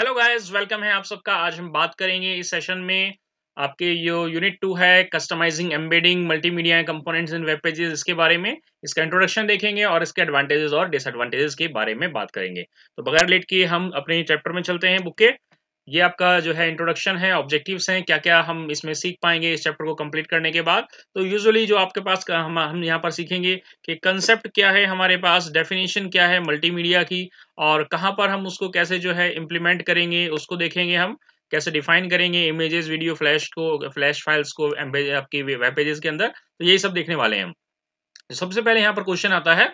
Hello guys welcome है आप सबका आज हम बात करेंगे इस सेशन में आपके जो यूनिट टू है customizing embedding multimedia components in web pages इसके बारे में इसका इंट्रोडक्शन देखेंगे और इसके एडवांटेजेस और डिसएडवांटेजेस के बारे में बात करेंगे तो बगैर लेट किए हम अपने चैप्टर में चलते हैं बुक के ये आपका जो है इंट्रोडक्शन है ऑब्जेक्टिव्स हैं क्या क्या हम इसमें सीख पाएंगे इस चैप्टर को कंप्लीट करने के बाद तो यूजुअली जो आपके पास हम हम यहाँ पर सीखेंगे कि कंसेप्ट क्या है हमारे पास डेफिनेशन क्या है मल्टीमीडिया की और कहाँ पर हम उसको कैसे जो है इम्प्लीमेंट करेंगे उसको देखेंगे हम कैसे डिफाइन करेंगे इमेजेस वीडियो फ्लैश को फ्लैश फाइल्स को आपके वेब पेजेस के अंदर तो यही सब देखने वाले हैं हम सबसे पहले यहाँ पर क्वेश्चन आता है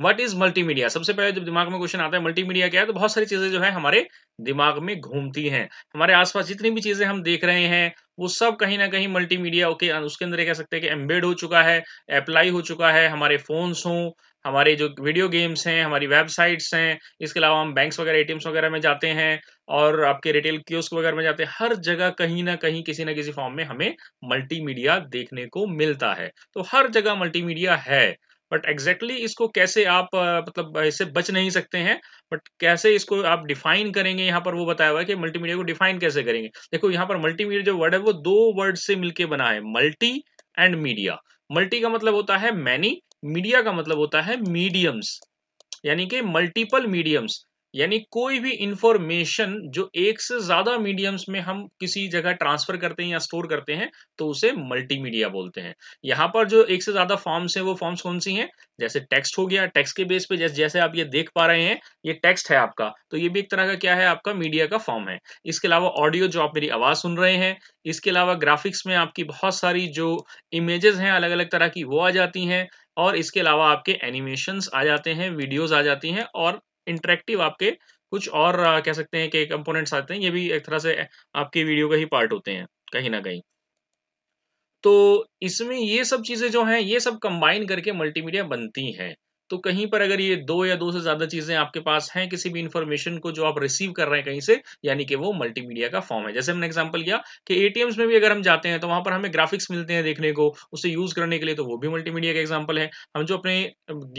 व्हाट इज मल्टीमीडिया सबसे पहले जब दिमाग में क्वेश्चन आता है मल्टीमीडिया क्या है तो बहुत सारी चीजें जो है हमारे दिमाग में घूमती हैं हमारे आसपास जितनी भी चीजें हम देख रहे हैं वो सब कहीं ना कहीं मल्टीमीडिया ओके उसके अंदर कह सकते हैं कि एम्बेड हो चुका है अप्लाई हो चुका है हमारे फोन्स हों हमारे जो वीडियो गेम्स हैं हमारी वेबसाइट्स हैं इसके अलावा हम बैंक्स वगैरह एटीएम्स वगैरह में जाते हैं और आपके रिटेल क्यूस वगैरह में जाते हैं हर जगह कहीं ना कहीं किसी ना किसी फॉर्म में हमें मल्टीमीडिया देखने को मिलता है तो हर जगह मल्टीमीडिया है बट एग्जैक्टली exactly इसको कैसे आप मतलब इससे बच नहीं सकते हैं बट कैसे इसको आप डिफाइन करेंगे यहाँ पर वो बताया हुआ है कि मल्टीमीडिया को डिफाइन कैसे करेंगे देखो यहाँ पर मल्टीमीडिया जो वर्ड है वो दो वर्ड से मिलके बना है मल्टी एंड मीडिया मल्टी का मतलब होता है मैनी मीडिया का मतलब होता है मीडियम्स यानी कि मल्टीपल मीडियम्स यानी कोई भी इंफॉर्मेशन जो एक से ज्यादा मीडियम्स में हम किसी जगह ट्रांसफर करते हैं या स्टोर करते हैं तो उसे मल्टीमीडिया बोलते हैं यहाँ पर जो एक से ज्यादा फॉर्म्स हैं वो फॉर्म्स कौन सी हैं जैसे टेक्स्ट हो गया टेक्स्ट के बेस पे जैसे जैसे आप ये देख पा रहे हैं ये टेक्स्ट है आपका तो ये भी एक तरह का क्या है आपका मीडिया का फॉर्म है इसके अलावा ऑडियो जो आप मेरी आवाज सुन रहे हैं इसके अलावा ग्राफिक्स में आपकी बहुत सारी जो इमेजेस हैं अलग अलग तरह की वो आ जाती हैं और इसके अलावा आपके एनिमेशन आ जाते हैं वीडियोज आ जाती हैं और इंटरेक्टिव आपके कुछ और कह सकते हैं कि कंपोनेंट्स आते हैं ये भी एक तरह से आपकी वीडियो का ही पार्ट होते हैं कहीं ना कहीं तो इसमें ये सब चीज़ें जो हैं ये सब कंबाइन करके मल्टीमीडिया बनती हैं तो कहीं पर अगर ये दो या दो से ज्यादा चीजें आपके पास हैं किसी भी इन्फॉर्मेशन को जो आप रिसीव कर रहे हैं कहीं से यानी कि वो मल्टीमीडिया का फॉर्म है जैसे हमने एग्जाम्पल किया कि एटीएम्स में भी अगर हम जाते हैं तो वहां पर हमें ग्राफिक्स मिलते हैं देखने को उसे यूज करने के लिए तो वो भी मल्टीमीडिया का एग्जाम्पल है हम जो अपने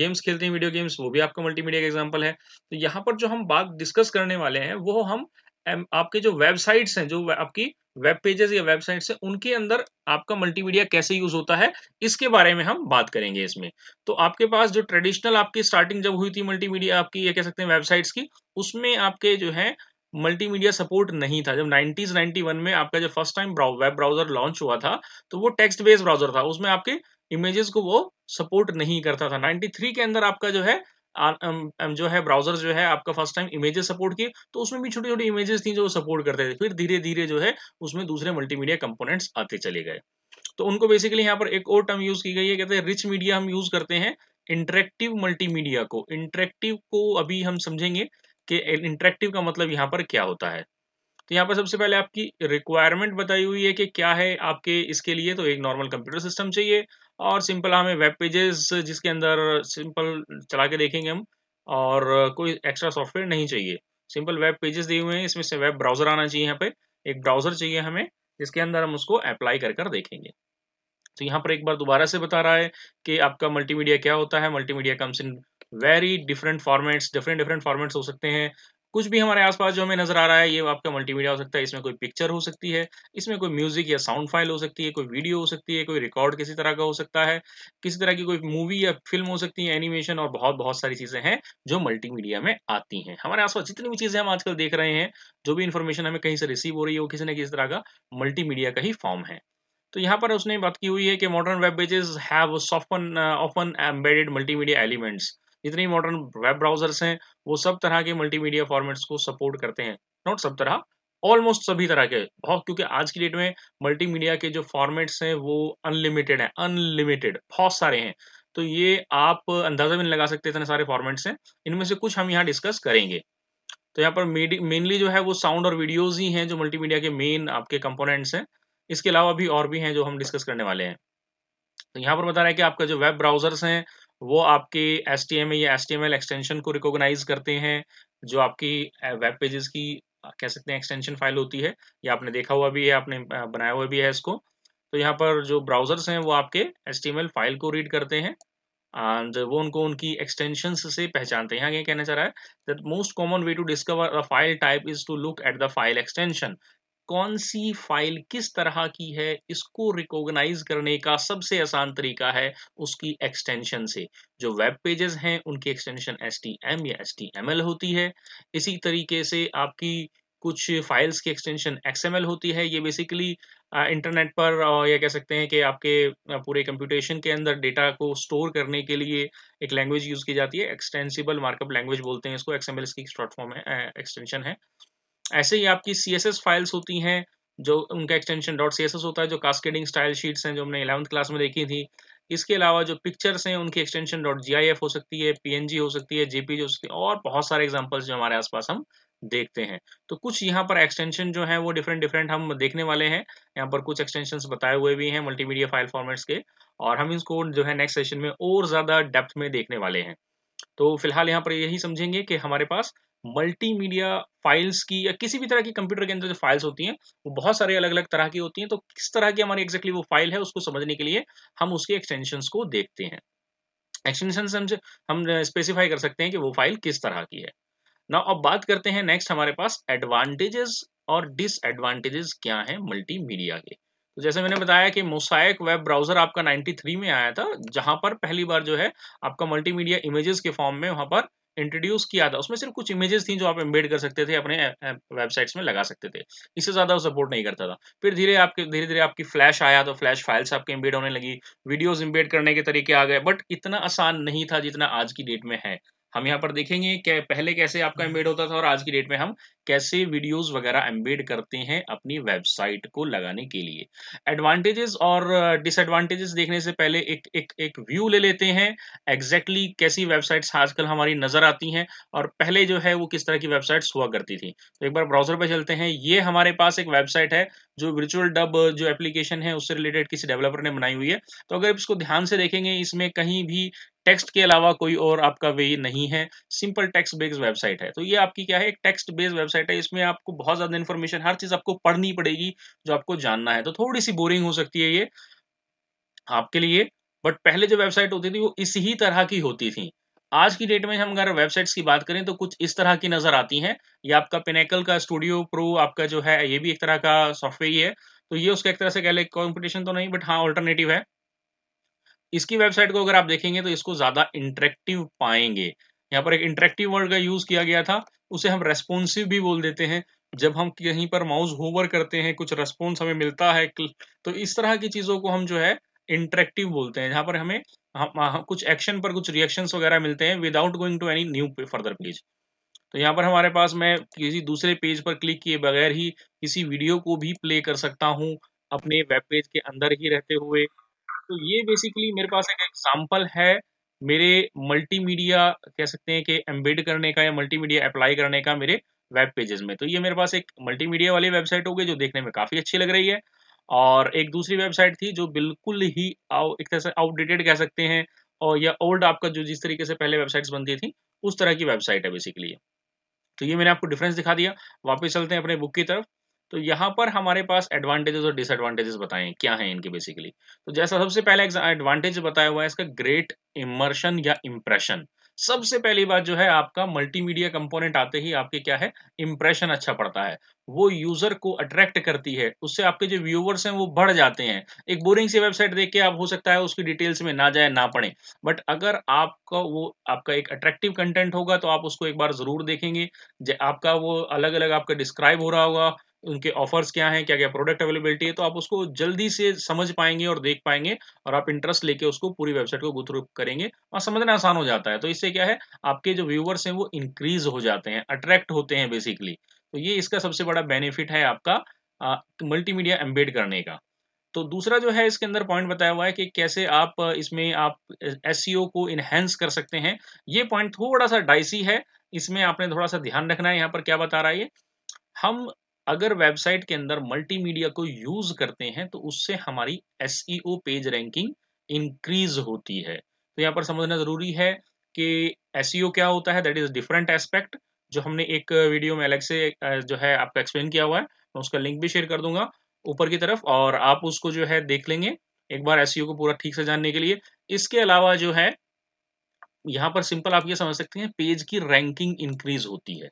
गेम्स खेलते हैं वीडियो गेम्स वो भी आपका मल्टीमीडिया का एग्जाम्पल है तो यहाँ पर जो हम बात डिस्कस करने वाले हैं वो हम आपके जो वेबसाइट्स हैं जो आपकी वेब पेजेस या वेबसाइट्स हैं उनके अंदर आपका मल्टीमीडिया कैसे यूज होता है इसके बारे में हम बात करेंगे इसमें तो आपके पास जो ट्रेडिशनल आपकी स्टार्टिंग जब हुई थी मल्टीमीडिया आपकी ये कह सकते हैं वेबसाइट्स की उसमें आपके जो है मल्टीमीडिया सपोर्ट नहीं था जब 90s 91 में आपका जो first time web browser launch हुआ था तो वो टेक्स्ट बेस्ड ब्राउजर था उसमें आपके इमेजेस को वो सपोर्ट नहीं करता था 93 के अंदर आपका जो है जो है ब्राउजर जो है आपका फर्स्ट टाइम इमेजेस सपोर्ट किए तो उसमें भी छोटी छोटी इमेजेस थी जो सपोर्ट करते थे फिर धीरे धीरे जो है उसमें दूसरे मल्टीमीडिया कंपोनेंट्स आते चले गए तो उनको बेसिकली यहाँ पर एक और टर्म यूज की गई है कहते हैं रिच मीडिया हम यूज करते हैं इंटरेक्टिव मल्टीमीडिया को इंटरेक्टिव को अभी हम समझेंगे कि इंटरेक्टिव का मतलब यहाँ पर क्या होता है तो यहाँ पर सबसे पहले आपकी रिक्वायरमेंट बताई हुई है कि क्या है आपके इसके लिए तो एक नॉर्मल कंप्यूटर सिस्टम चाहिए और सिंपल हमें वेब पेजेस जिसके अंदर सिंपल चला के देखेंगे हम और कोई एक्स्ट्रा सॉफ्टवेयर नहीं चाहिए सिंपल वेब पेजेस दिए हुए हैं इसमें से वेब ब्राउजर आना चाहिए यहाँ पे एक ब्राउजर चाहिए हमें जिसके अंदर हम उसको अप्लाई कर कर देखेंगे तो यहाँ पर एक बार दोबारा से बता रहा है कि आपका मल्टीमीडिया क्या होता है multimedia comes in very different formats different different formats हो सकते हैं कुछ भी हमारे आसपास जो हमें नजर आ रहा है ये आपका मल्टीमीडिया हो सकता है इसमें कोई पिक्चर हो सकती है इसमें कोई म्यूजिक या साउंड फाइल हो सकती है कोई वीडियो हो सकती है कोई रिकॉर्ड किसी तरह का हो सकता है किसी तरह की कोई मूवी या फिल्म हो सकती है एनिमेशन और बहुत बहुत सारी चीजें हैं जो मल्टी में आती हैं हमारे आसपास जितनी भी चीजें हम आजकल देख रहे हैं जो भी इन्फॉर्मेशन हमें कहीं से रिसीव हो रही है वो किसी न किसी तरह का मल्टीमीडिया का ही फॉर्म है तो यहाँ पर उसने बात की हुई है कि modern web pages have often embedded multimedia elements जितने मॉडर्न वेब ब्राउजर्स हैं वो सब तरह के मल्टीमीडिया फॉर्मेट्स को सपोर्ट करते हैं नॉट सब तरह ऑलमोस्ट सभी तरह के बहुत क्योंकि आज की डेट में मल्टीमीडिया के जो फॉर्मेट्स हैं वो अनलिमिटेड है अनलिमिटेड बहुत सारे हैं तो ये आप अंदाजा भी लगा सकते इतने सारे फॉर्मेट्स हैं इनमें से कुछ हम यहाँ डिस्कस करेंगे तो यहाँ पर मेनली जो है वो साउंड और वीडियोज ही हैं जो मल्टीमीडिया के मेन आपके कंपोनेंट्स हैं इसके अलावा भी और भी हैं जो हम डिस्कस करने वाले हैं तो यहाँ पर बता रहे हैं कि आपका जो वेब ब्राउजर्स हैं वो आपके एस टी एम या S T M L extension को रिकोगनाइज करते हैं जो आपकी वेब पेजेस की कह सकते हैं एक्सटेंशन फाइल होती है या आपने देखा हुआ भी है आपने बनाया हुआ भी है इसको तो यहाँ पर जो ब्राउजर्स हैं वो आपके S T M L file को रीड करते हैं एंड वो उनको उनकी एक्सटेंशन से पहचानते हैं यहाँ ये कहना चाह रहा है that most common way to discover a file type is to look at the file extension कौन सी फाइल किस तरह की है इसको रिकॉग्नाइज करने का सबसे आसान तरीका है उसकी एक्सटेंशन से जो वेब पेजेस हैं उनकी एक्सटेंशन एस या एस होती है इसी तरीके से आपकी कुछ फाइल्स की एक्सटेंशन एक्स होती है ये बेसिकली इंटरनेट पर यह कह सकते हैं कि आपके पूरे कंप्यूटेशन के अंदर डेटा को स्टोर करने के लिए एक लैंग्वेज यूज़ की जाती है एक्सटेंसिबल मार्कअप लैंग्वेज बोलते हैं इसको एक्स की शॉर्ट फॉर्म है एक्सटेंशन है ऐसे ही आपकी सी फाइल्स होती हैं जो उनका एक्सटेंशन डॉट सी होता है जो कास्केडिंग स्टाइल शीट्स हैं जो हमने इलेवंथ क्लास में देखी थी इसके अलावा जो पिक्चर्स हैं उनकी एक्सटेंशन डॉट जी हो सकती है पी हो सकती है जी हो सकती है और बहुत सारे एग्जाम्पल्स जो हमारे आसपास हम देखते हैं तो कुछ यहाँ पर एक्सटेंशन जो है वो डिफरेंट डिफरेंट हम देखने वाले हैं यहाँ पर कुछ एक्सटेंशन बताए हुए भी हैं मल्टीमीडिया फाइल फॉर्मेट्स के और हम इसको जो है नेक्स्ट सेशन में और ज़्यादा डेप्थ में देखने वाले हैं तो फिलहाल यहाँ पर यही समझेंगे कि हमारे पास मल्टीमीडिया फाइल्स की या किसी भी तरह की कंप्यूटर के अंदर जो फाइल्स होती हैं वो बहुत सारे अलग अलग तरह की होती हैं तो किस तरह की हमारी एग्जैक्टली वो फाइल है उसको समझने के लिए हम उसके एक्सटेंशन को देखते हैं एक्सटेंशन हम हम स्पेसिफाई कर सकते हैं कि वो फाइल किस तरह की है ना अब बात करते हैं नेक्स्ट हमारे पास एडवांटेजेस और डिसएडवांटेजेस क्या हैं मल्टीमीडिया के तो जैसे मैंने बताया कि मोसाइक वेब ब्राउजर आपका 93 में आया था जहां पर पहली बार जो है आपका मल्टीमीडिया इमेजेस के फॉर्म में वहां पर इंट्रोड्यूस किया था उसमें सिर्फ कुछ इमेजेस थी जो आप एम्बेड कर सकते थे अपने वेबसाइट्स में लगा सकते थे इससे ज़्यादा वो सपोर्ट नहीं करता था फिर धीरे आपके धीरे धीरे आपकी फ्लैश आया तो फ्लैश फाइल्स आपके एम्बेड होने लगी वीडियोज़ इम्बेड करने के तरीके आ गए बट इतना आसान नहीं था जितना आज की डेट में है हम यहाँ पर देखेंगे कि पहले कैसे आपका एम्बेड हम्म। होता था और आज की डेट में हम कैसे वीडियोस वगैरह एम्बेड करते हैं अपनी वेबसाइट को लगाने के लिए एडवांटेजेस और डिसएडवांटेजेस देखने से पहले एक एक एक व्यू ले लेते हैं एग्जैक्टली exactly कैसी वेबसाइट्स आजकल हमारी नज़र आती हैं और पहले जो है वो किस तरह की वेबसाइट्स हुआ करती थी तो एक बार ब्राउजर पर चलते हैं ये हमारे पास एक वेबसाइट है जो वर्चुअल डब जो एप्लीकेशन है उससे रिलेटेड किसी डेवलपर ने बनाई हुई है तो अगर इसको ध्यान से देखेंगे इसमें कहीं भी टेक्स्ट के अलावा कोई और आपका वे नहीं है सिंपल टेक्स्ट बेस्ड वेबसाइट है तो ये आपकी क्या है एक टेक्स्ट बेस्ड वेबसाइट है इसमें आपको बहुत ज़्यादा इन्फॉर्मेशन हर चीज़ आपको पढ़नी पड़ेगी जो आपको जानना है तो थोड़ी सी बोरिंग हो सकती है ये आपके लिए बट पहले जो वेबसाइट होती थी वो इसी ही तरह की होती थी आज की डेट में हम अगर वेबसाइट्स की बात करें तो कुछ इस तरह की नज़र आती हैं ये आपका पिनेकल का स्टूडियो प्रो आपका जो है ये भी एक तरह का सॉफ्टवेयर ही है तो ये उसका एक तरह से कहले कॉम्पिटिशन तो नहीं बट हाँ ऑल्टरनेटिव है इसकी वेबसाइट को अगर आप देखेंगे तो इसको ज़्यादा इंटरेक्टिव पाएंगे यहाँ पर एक इंटरेक्टिव वर्ड का यूज़ किया गया था उसे हम रेस्पॉन्सिव भी बोल देते हैं जब हम कहीं पर माउस होवर करते हैं कुछ रेस्पॉन्स हमें मिलता है तो इस तरह की चीज़ों को हम जो है इंटरेक्टिव बोलते हैं जहां पर हमें हाँ, कुछ एक्शन पर कुछ रिएक्शंस वगैरह मिलते हैं without going to any new further page तो यहाँ पर हमारे पास मैं किसी दूसरे पेज पर क्लिक किए बगैर ही किसी वीडियो को भी प्ले कर सकता हूँ अपने वेब पेज के अंदर ही रहते हुए तो ये बेसिकली मेरे पास एक एग्जाम्पल है मेरे मल्टीमीडिया कह सकते हैं कि एम्बेड करने का या मल्टीमीडिया अप्लाई करने का मेरे वेब पेजेस में तो ये मेरे पास एक मल्टीमीडिया वाली वेबसाइट हो गई जो देखने में काफ़ी अच्छी लग रही है और एक दूसरी वेबसाइट थी जो बिल्कुल ही आउ, एक तरह से आउटडेटेड कह सकते हैं और या ओल्ड आपका जो जिस तरीके से पहले वेबसाइट्स बनती थी उस तरह की वेबसाइट है बेसिकली तो ये मैंने आपको डिफरेंस दिखा दिया वापस चलते हैं अपने बुक की तरफ तो यहाँ पर हमारे पास एडवांटेजेस और डिसएडवांटेजेस बताएं क्या हैं इनके बेसिकली तो जैसा सबसे पहले एडवांटेज बताया हुआ है इसका ग्रेट इमर्शन या इम्प्रेशन सबसे पहली बात जो है आपका मल्टीमीडिया कंपोनेंट आते ही आपके क्या है इंप्रेशन अच्छा पड़ता है वो यूजर को अट्रैक्ट करती है उससे आपके जो व्यूवर्स हैं वो बढ़ जाते हैं एक बोरिंग सी वेबसाइट देख के आप हो सकता है उसकी डिटेल्स में ना जाए ना पड़े बट अगर आपका वो आपका एक अट्रैक्टिव कंटेंट होगा तो आप उसको एक बार जरूर देखेंगे आपका वो अलग अलग आपका डिस्क्राइब हो रहा होगा उनके ऑफर्स क्या हैं क्या क्या प्रोडक्ट अवेलेबिलिटी है तो आप उसको जल्दी से समझ पाएंगे और देख पाएंगे और आप इंटरेस्ट लेके उसको पूरी वेबसाइट को गो करेंगे और समझना आसान हो जाता है तो इससे क्या है आपके जो व्यूवर्स हैं वो इंक्रीज हो जाते हैं अट्रैक्ट होते हैं बेसिकली तो ये इसका सबसे बड़ा बेनिफिट है आपका मल्टी एम्बेड करने का तो दूसरा जो है इसके अंदर पॉइंट बताया हुआ है कि कैसे आप इसमें आप एस e को इनहेंस कर सकते हैं ये पॉइंट थोड़ा सा डाइसी है इसमें आपने थोड़ा सा ध्यान रखना है यहाँ पर क्या बता रहा है ये हम अगर वेबसाइट के अंदर मल्टीमीडिया को यूज करते हैं तो उससे हमारी एस पेज रैंकिंग इंक्रीज होती है तो यहाँ पर समझना जरूरी है कि एस e क्या होता है दैट इज डिफरेंट एस्पेक्ट जो हमने एक वीडियो में अलग से जो है आपको एक्सप्लेन किया हुआ है मैं उसका लिंक भी शेयर कर दूंगा ऊपर की तरफ और आप उसको जो है देख लेंगे एक बार एस e को पूरा ठीक से जानने के लिए इसके अलावा जो है यहाँ पर सिंपल आप ये समझ सकते हैं पेज की रैंकिंग इंक्रीज होती है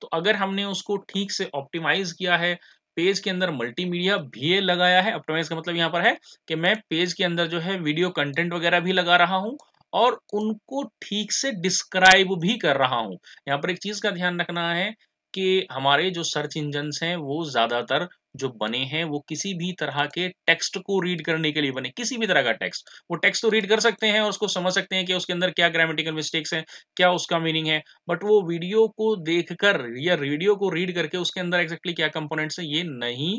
तो अगर हमने उसको ठीक से ऑप्टिमाइज किया है पेज के अंदर मल्टीमीडिया भी लगाया है ऑप्टिमाइज का मतलब यहाँ पर है कि मैं पेज के अंदर जो है वीडियो कंटेंट वगैरह भी लगा रहा हूँ और उनको ठीक से डिस्क्राइब भी कर रहा हूँ यहाँ पर एक चीज का ध्यान रखना है कि हमारे जो सर्च इंजन हैं वो ज्यादातर जो बने हैं वो किसी भी तरह के टेक्स्ट को रीड करने के लिए बने किसी भी तरह का टेक्स्ट वो टेक्स्ट तो रीड कर सकते हैं और उसको समझ सकते हैं कि उसके अंदर क्या ग्रामेटिकल मिस्टेक्स हैं क्या उसका मीनिंग है बट वो वीडियो को देखकर या रेडियो को रीड करके उसके अंदर एक्जैक्टली क्या कंपोनेंट्स है ये नहीं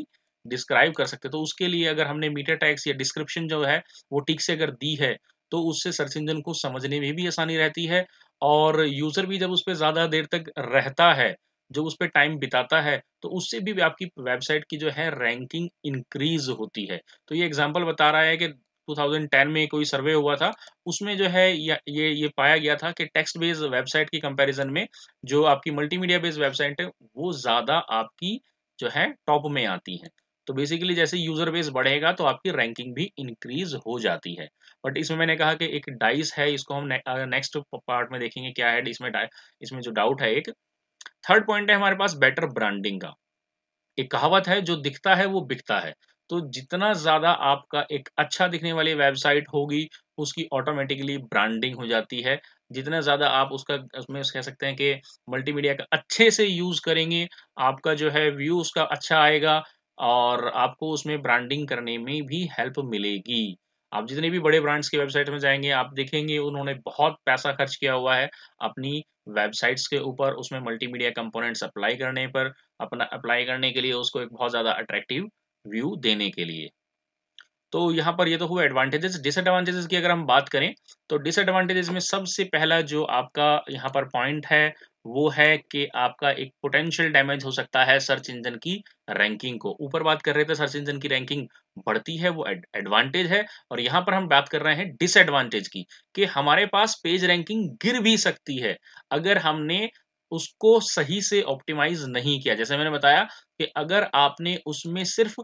डिस्क्राइब कर सकते तो उसके लिए अगर हमने मीटर टैक्स या डिस्क्रिप्शन जो है वो ठीक से अगर दी है तो उससे सर्च इंजन को समझने में भी आसानी रहती है और यूजर भी जब उस पर ज्यादा देर तक रहता है जो उस पर टाइम बिताता है तो उससे भी आपकी वेबसाइट की जो है रैंकिंग इंक्रीज होती है तो ये एग्जाम्पल बता रहा है कि 2010 में कोई सर्वे हुआ था उसमें जो है ये ये पाया गया था कि टेक्स्ट बेस्ड वेबसाइट की कंपैरिजन में जो आपकी मल्टीमीडिया बेस्ड वेबसाइट है वो ज़्यादा आपकी जो है टॉप में आती है तो बेसिकली जैसे यूजर बेस बढ़ेगा तो आपकी रैंकिंग भी इंक्रीज हो जाती है बट इसमें मैंने कहा कि एक डाइस है इसको हम ने, नेक्स्ट पार्ट में देखेंगे क्या है इसमें इसमें जो डाउट है एक थर्ड पॉइंट है हमारे पास बेटर ब्रांडिंग का एक कहावत है जो दिखता है वो बिकता है तो जितना ज़्यादा आपका एक अच्छा दिखने वाली वेबसाइट होगी उसकी ऑटोमेटिकली ब्रांडिंग हो जाती है जितना ज़्यादा आप उसका उसमें कह सकते हैं कि मल्टीमीडिया का अच्छे से यूज़ करेंगे आपका जो है व्यू उसका अच्छा आएगा और आपको उसमें ब्रांडिंग करने में भी हेल्प मिलेगी आप जितने भी बड़े ब्रांड्स की वेबसाइट में जाएंगे आप देखेंगे उन्होंने बहुत पैसा खर्च किया हुआ है अपनी वेबसाइट्स के ऊपर उसमें मल्टीमीडिया कंपोनेंट्स अप्लाई करने पर अपना अप्लाई करने के लिए उसको एक बहुत ज़्यादा अट्रैक्टिव व्यू देने के लिए तो यहाँ पर ये तो हुआ एडवांटेजेस डिसएडवांटेजेस की अगर हम बात करें तो डिसएडवांटेजेस में सबसे पहला जो आपका यहाँ पर पॉइंट है वो है कि आपका एक पोटेंशियल डैमेज हो सकता है सर्च इंजन की रैंकिंग को ऊपर बात कर रहे थे सर्च इंजन की रैंकिंग बढ़ती है वो एडवांटेज है और यहां पर हम बात कर रहे हैं डिसएडवांटेज की कि हमारे पास पेज रैंकिंग गिर भी सकती है अगर हमने उसको सही से ऑप्टिमाइज नहीं किया जैसे मैंने बताया कि अगर आपने उसमें सिर्फ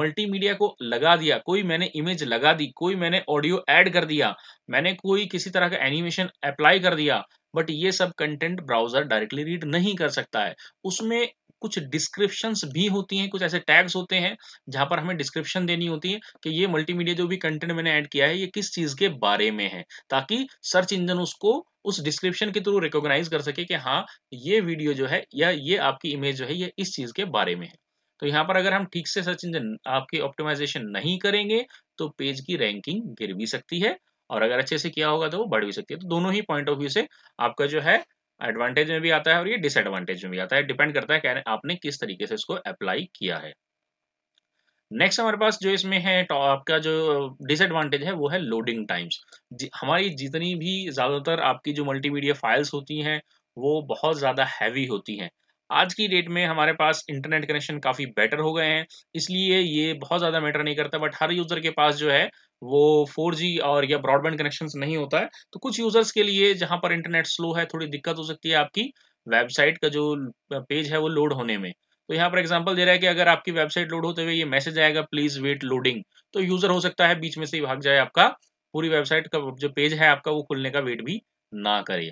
मल्टीमीडिया को लगा दिया कोई मैंने इमेज लगा दी कोई मैंने ऑडियो ऐड कर दिया मैंने कोई किसी तरह का एनिमेशन अप्लाई कर दिया बट ये सब कंटेंट ब्राउजर डायरेक्टली रीड नहीं कर सकता है उसमें कुछ डिस्क्रिप्शंस भी होती हैं कुछ ऐसे टैग्स होते हैं जहां पर हमें डिस्क्रिप्शन देनी होती है कि ये मल्टीमीडिया जो भी कंटेंट मैंने ऐड किया है ये किस चीज़ के बारे में है ताकि सर्च इंजन उसको उस डिस्क्रिप्शन के थ्रू रिकॉग्नाइज कर सके कि हाँ ये वीडियो जो है या ये आपकी इमेज जो है ये इस चीज़ के बारे में है तो यहाँ पर अगर हम ठीक से सर्च इंजन आपके ऑप्टिमाइजेशन नहीं करेंगे तो पेज की रैंकिंग गिर भी सकती है और अगर अच्छे से किया होगा तो वो बढ़ भी सकती है तो दोनों ही पॉइंट ऑफ व्यू से आपका जो है एडवांटेज में भी आता है और ये डिसएडवांटेज में भी आता है डिपेंड करता है आपने किस तरीके से इसको अप्लाई किया है नेक्स्ट हमारे पास जो इसमें है तो आपका जो डिसएडवांटेज है वो है लोडिंग टाइम्स हमारी जितनी भी ज़्यादातर आपकी जो मल्टीमीडिया फाइल्स होती हैं वो बहुत ज़्यादा हैवी होती हैं आज की डेट में हमारे पास इंटरनेट कनेक्शन काफ़ी बेटर हो गए हैं इसलिए ये बहुत ज़्यादा मैटर नहीं करता बट हर यूज़र के पास जो है वो जी और या ब्रॉडबैंड कनेक्शन नहीं होता है तो कुछ यूजर्स के लिए जहाँ पर इंटरनेट स्लो है थोड़ी दिक्कत हो सकती है आपकी वेबसाइट का जो पेज है वो लोड होने में तो यहाँ पर एग्जाम्पल दे रहा है कि अगर आपकी वेबसाइट लोड होते हुए ये मैसेज आएगा प्लीज वेट लोडिंग तो यूजर हो सकता है बीच में से ही भाग जाए आपका पूरी वेबसाइट का जो पेज है आपका वो खुलने का वेट भी ना करे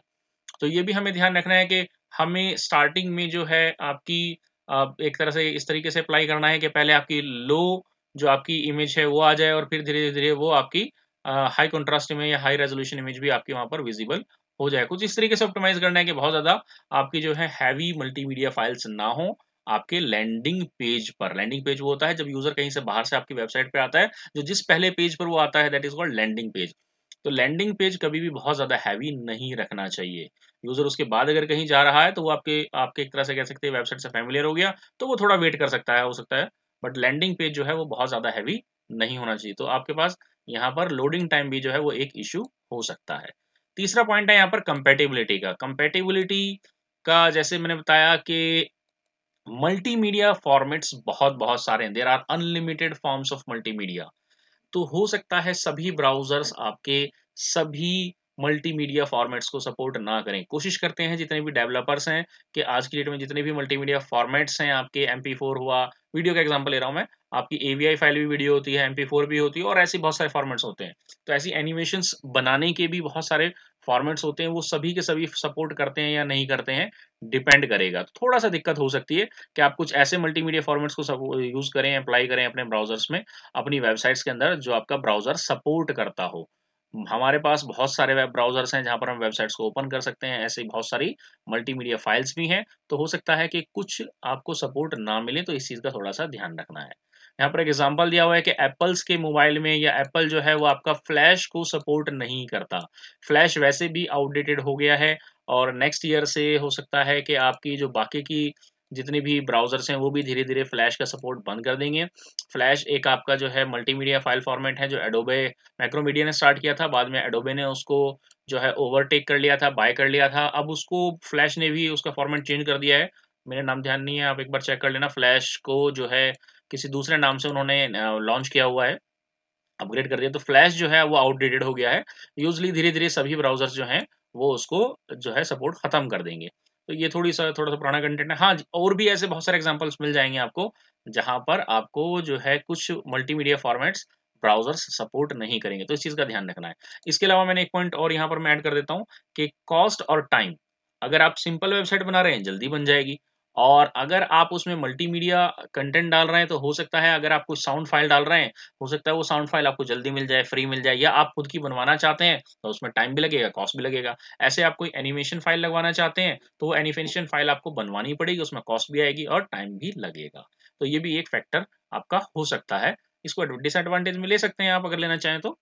तो ये भी हमें ध्यान रखना है कि हमें स्टार्टिंग में जो है आपकी एक तरह से इस तरीके से अप्लाई करना है कि पहले आपकी लो जो आपकी इमेज है वो आ जाए और फिर धीरे धीरे वो आपकी हाई कंट्रास्ट में या हाई रेजोल्यूशन इमेज भी आपकी वहां पर विजिबल हो जाए कुछ इस तरीके से ऑप्टिमाइज करना है कि बहुत ज़्यादा आपकी जो है हैवी मल्टीमीडिया फाइल्स ना हो आपके लैंडिंग पेज पर लैंडिंग पेज वो होता है जब यूजर कहीं से बाहर से आपकी वेबसाइट पे आता है जो जिस पहले पेज पर वो आता है that is called landing page तो लैंडिंग पेज कभी भी बहुत ज़्यादा हैवी नहीं रखना चाहिए यूजर उसके बाद अगर कहीं जा रहा है तो वो आपके आपके एक तरह से कह सकते हैं वेबसाइट से फैमिलियर हो गया तो वो थोड़ा वेट कर सकता है हो सकता है बट लैंडिंग पेज जो है वो बहुत ज़्यादा हैवी नहीं होना चाहिए तो आपके पास यहाँ पर लोडिंग टाइम भी जो है वो एक इश्यू हो सकता है तीसरा पॉइंट है यहाँ पर कंपेटेबिलिटी का कंपेटेबिलिटी का जैसे मैंने बताया कि मल्टीमीडिया फॉर्मेट्स बहुत बहुत सारे हैं there are unlimited forms of multimedia तो हो सकता है सभी ब्राउजर्स आपके सभी मल्टीमीडिया फॉर्मेट्स को सपोर्ट ना करें कोशिश करते हैं जितने भी डेवलपर्स हैं कि आज की डेट में जितने भी मल्टीमीडिया फॉर्मेट्स हैं आपके एम हुआ वीडियो का एग्जाम्पल ले रहा हूँ मैं आपकी ए फाइल भी वीडियो होती है एम भी होती है और ऐसे बहुत सारे फॉर्मेट्स होते हैं तो ऐसी एनिमेशन बनाने के भी बहुत सारे फॉर्मेट्स होते हैं वो सभी के सभी सपोर्ट करते हैं या नहीं करते हैं डिपेंड करेगा तो थोड़ा सा दिक्कत हो सकती है कि आप कुछ ऐसे मल्टीमीडिया फॉर्मेट्स को यूज़ करें अप्लाई करें अपने ब्राउजर्स में अपनी वेबसाइट्स के अंदर जो आपका ब्राउजर सपोर्ट करता हो हम्म। हमारे पास बहुत सारे वेब ब्राउजर्स हैं जहां पर हम वेबसाइट्स को ओपन कर सकते हैं ऐसे बहुत सारी मल्टीमीडिया फाइल्स भी हैं तो हो सकता है कि कुछ आपको सपोर्ट ना मिले तो इस चीज़ का थोड़ा सा ध्यान रखना है यहाँ पर एक एग्जाम्पल दिया हुआ है कि एप्पल्स के मोबाइल में या एप्पल जो है वो आपका फ्लैश को सपोर्ट नहीं करता फ्लैश वैसे भी आउटडेटेड हो गया है और नेक्स्ट ईयर से हो सकता है कि आपकी जो बाकी की जितने भी ब्राउजर्स हैं वो भी धीरे धीरे फ्लैश का सपोर्ट बंद कर देंगे फ्लैश एक आपका जो है मल्टीमीडिया फाइल फॉर्मेट है जो एडोबे मैक्रोमीडिया ने स्टार्ट किया था बाद में एडोबे ने उसको जो है ओवरटेक कर लिया था बाय कर लिया था अब उसको फ्लैश ने भी उसका फॉर्मेट चेंज कर दिया है मेरा नाम ध्यान नहीं है आप एक बार चेक कर लेना फ्लैश को जो है किसी दूसरे नाम से उन्होंने लॉन्च किया हुआ है अपग्रेड कर दिया तो फ्लैश जो है वो आउटडेटेड हो गया है यूजली धीरे धीरे सभी ब्राउजर्स जो हैं वो उसको जो है सपोर्ट खत्म कर देंगे तो ये थोड़ी सा थोड़ा सा पुराना कंटेंट है हाँ और भी ऐसे बहुत सारे एग्जाम्पल्स मिल जाएंगे आपको जहां पर आपको जो है कुछ मल्टीमीडिया फॉर्मेट्स ब्राउजर्स सपोर्ट नहीं करेंगे तो इस चीज़ का ध्यान रखना है इसके अलावा मैंने एक पॉइंट और यहाँ पर मैं ऐड कर देता हूँ कि कॉस्ट और टाइम अगर आप सिंपल वेबसाइट बना रहे हैं जल्दी बन जाएगी और अगर आप उसमें मल्टीमीडिया कंटेंट डाल रहे हैं तो हो सकता है अगर आप कुछ साउंड फाइल डाल रहे हैं हो सकता है वो साउंड फाइल आपको जल्दी मिल जाए फ्री मिल जाए या आप खुद की बनवाना चाहते हैं तो उसमें टाइम भी लगेगा कॉस्ट भी लगेगा ऐसे आप कोई एनिमेशन फाइल लगवाना चाहते हैं तो वो एनिमेशन फाइल आपको बनवानी पड़ेगी उसमें कॉस्ट भी आएगी और टाइम भी लगेगा तो ये भी एक फैक्टर आपका हो सकता है इसको डिसएडवांटेज में ले सकते हैं आप अगर लेना चाहें तो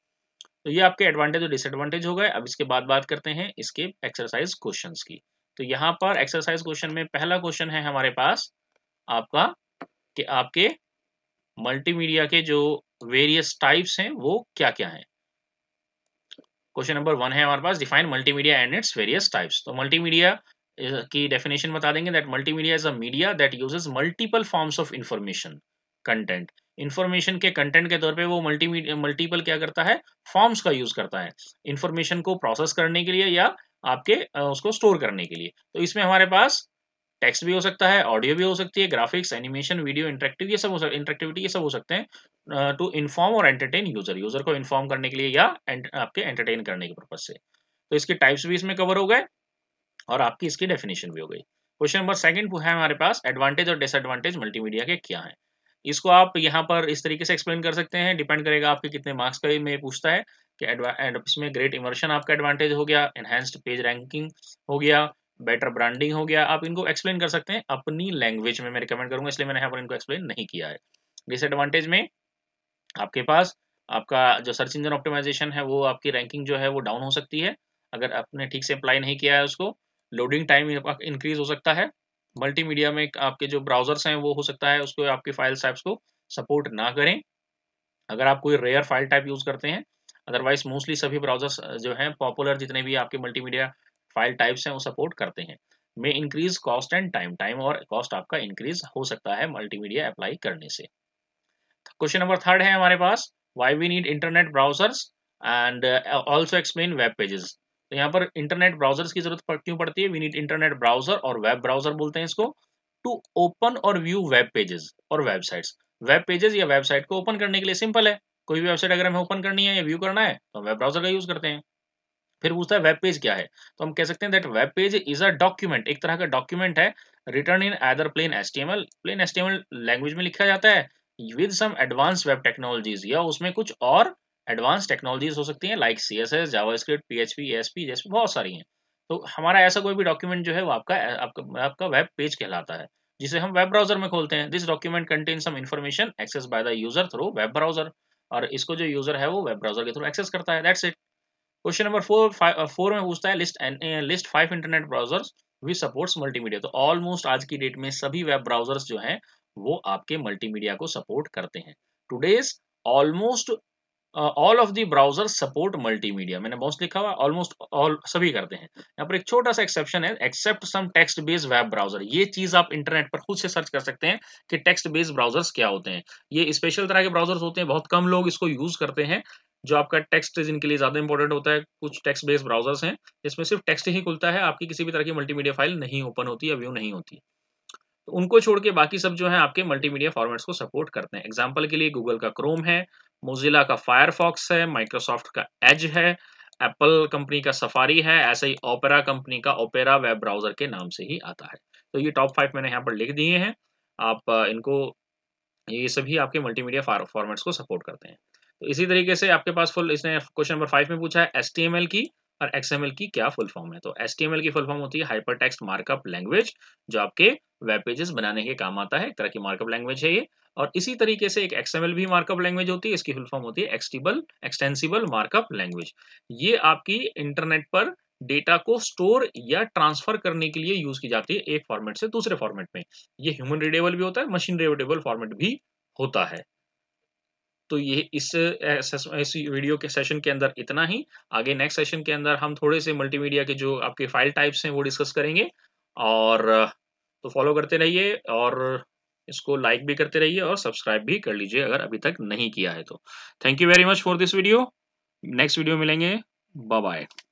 तो ये आपके एडवांटेज और डिसएडवांटेज हो गए अब इसके बाद बात करते हैं इसके एक्सरसाइज क्वेश्चंस की तो यहाँ पर एक्सरसाइज क्वेश्चन में पहला क्वेश्चन है हमारे पास आपका कि आपके मल्टीमीडिया के जो वेरियस टाइप्स हैं वो क्या क्या हैं क्वेश्चन नंबर वन है हमारे पास define multimedia and its various types तो मल्टीमीडिया की डेफिनेशन बता देंगे that multimedia is a media that uses multiple forms of information content information के कंटेंट के तौर पे वो मल्टीमीडिया मल्टीपल क्या करता है फॉर्म्स का यूज करता है इन्फॉर्मेशन को प्रोसेस करने के लिए या आपके उसको स्टोर करने के लिए तो इसमें हमारे पास टेक्स्ट भी हो सकता है ऑडियो भी हो सकती है ग्राफिक्स एनिमेशन वीडियो इंटरेक्टिव ये सब हो सकता इंटरेक्टिविटी ये सब हो सकते हैं टू इन्फॉर्म और एंटरटेन यूजर यूजर को इन्फॉर्म करने के लिए या आपके एंटरटेन करने के पर्पज से तो इसके टाइप्स भी इसमें कवर हो गए और आपकी इसकी डेफिनेशन भी हो गई क्वेश्चन नंबर सेकंड है हमारे पास एडवांटेज और डिसएडवांटेज मल्टीमीडिया के क्या है इसको आप यहाँ पर इस तरीके से एक्सप्लेन कर सकते हैं डिपेंड करेगा आपके कितने मार्क्स का में पूछता है एंड इसमें ग्रेट इमर्शन आपका एडवांटेज हो गया एनहेंस्ड पेज रैंकिंग हो गया बेटर ब्रांडिंग हो गया आप इनको एक्सप्लेन कर सकते हैं अपनी लैंग्वेज में मैं रिकमेंड करूंगा इसलिए मैंने यहाँ पर इनको एक्सप्लेन नहीं किया है डिसएडवांटेज में आपके पास आपका जो सर्च इंजन ऑप्टिमाइजेशन है वो आपकी रैंकिंग जो है वो डाउन हो सकती है अगर आपने ठीक से अप्लाई नहीं किया है उसको लोडिंग टाइम इंक्रीज हो सकता है मल्टीमीडिया में आपके जो ब्राउजर्स हैं वो हो सकता है उसको आपकी फाइल टाइप्स को सपोर्ट ना करें अगर आप कोई रेयर फाइल टाइप यूज़ करते हैं अदरवाइज मोस्टली सभी ब्राउजर्स जो हैं पॉपुलर जितने भी आपके मल्टीमीडिया फाइल टाइप्स हैं वो सपोर्ट करते हैं may increase cost and time time और कॉस्ट आपका इंक्रीज हो सकता है मल्टीमीडिया अप्लाई करने से क्वेश्चन नंबर थर्ड है हमारे पास why we need internet browsers and also explain web pages तो यहाँ पर इंटरनेट ब्राउजर्स की जरूरत क्यों पड़ती है वी नीड इंटरनेट ब्राउजर और वेब ब्राउजर बोलते हैं इसको टू ओपन और व्यू वेब पेजेस और वेबसाइट्स वेब पेजेस या वेबसाइट को ओपन करने के लिए सिंपल है कोई भी वेबसाइट अगर हमें ओपन करनी है या व्यू करना है तो हम वेब ब्राउजर का यूज करते हैं फिर पूछता है वेब पेज क्या है तो हम कह सकते हैं that web page is a document एक तरह का डॉक्यूमेंट है written in either plain HTML plain L language में लिखा जाता है with some advance web technologies या उसमें कुछ और एडवांस टेक्नोलॉजीज हो सकती हैं like C S S java script P H P S P जैसे बहुत सारी हैं तो हमारा ऐसा कोई भी डॉक्यूमेंट जो है वो आपका आपका आपका वेब पेज कहलाता है जिसे हम वेब ब्राउजर में खोलते हैं this document contain some information access by the user through web browser और इसको जो यूजर है वो वेब ब्राउजर के थ्रू एक्सेस करता है that's it question number four में पूछता है list list five internet browsers we supports multimedia तो ऑलमोस्ट आज की डेट में सभी वेब ब्राउजर्स जो हैं वो आपके मल्टीमीडिया को सपोर्ट करते हैं today's almost all of the browser support multimedia मैंने बहुत लिखा हुआ ऑलमोस्ट ऑल सभी करते हैं यहाँ पर एक छोटा सा एक्सेप्शन है except some text based web browser ये चीज आप इंटरनेट पर खुद से सर्च कर सकते हैं कि टेक्स्ट बेस्ड ब्राउजर्स क्या होते हैं ये स्पेशल तरह के ब्राउजर्स होते हैं बहुत कम लोग इसको यूज करते हैं जो आपका टेक्स्ट जिनके लिए ज्यादा इंपॉर्टेंट होता है कुछ टेक्स्ट बेस्ड ब्राउजर्स हैं जिसमें सिर्फ टेक्स्ट ही खुलता है आपकी किसी भी तरह की मल्टीमीडिया फाइल नहीं ओपन होती या व्यू नहीं होती तो उनको छोड़ के बाकी सब जो है आपके मल्टीमीडिया फॉर्मेट्स को सपोर्ट करते हैं एग्जाम्पल के लिए गूगल का क्रोम है मोजिला का फायरफॉक्स है माइक्रोसॉफ्ट का एज है एप्पल कंपनी का सफारी है ऐसे ही ओपेरा कंपनी का ओपेरा वेब ब्राउजर के नाम से ही आता है तो ये टॉप फाइव मैंने यहाँ पर लिख दिए हैं आप इनको ये सभी आपके मल्टीमीडिया फॉर्मेट्स को सपोर्ट करते हैं तो इसी तरीके से आपके पास फुल इसने क्वेश्चन नंबर फाइव में पूछा है एस की और XML की क्या फुल फॉर्म है तो HTML की फुल फॉर्म होती है हाइपर टेक्स्ट मार्कअप लैंग्वेज जो आपके वेब पेजेस बनाने के काम आता है एक तरह की मार्कअप लैंग्वेज है ये और इसी तरीके से एक XML भी मार्कअप लैंग्वेज होती है इसकी फुल फॉर्म होती है एक्सटीबल एक्सटेंसिबल मार्कअप लैंग्वेज ये आपकी इंटरनेट पर डेटा को स्टोर या ट्रांसफर करने के लिए यूज की जाती है एक फॉर्मेट से दूसरे फॉर्मेट में ये ह्यूमन रीडेबल भी होता है मशीन रीडेबल फॉर्मेट भी होता है तो ये इस इस वीडियो के सेशन के अंदर इतना ही आगे नेक्स्ट सेशन के अंदर हम थोड़े से मल्टीमीडिया के जो आपके फाइल टाइप्स हैं वो डिस्कस करेंगे और तो फॉलो करते रहिए और इसको लाइक भी करते रहिए और सब्सक्राइब भी कर लीजिए अगर अभी तक नहीं किया है तो thank you very much for this video next video मिलेंगे बाय बाय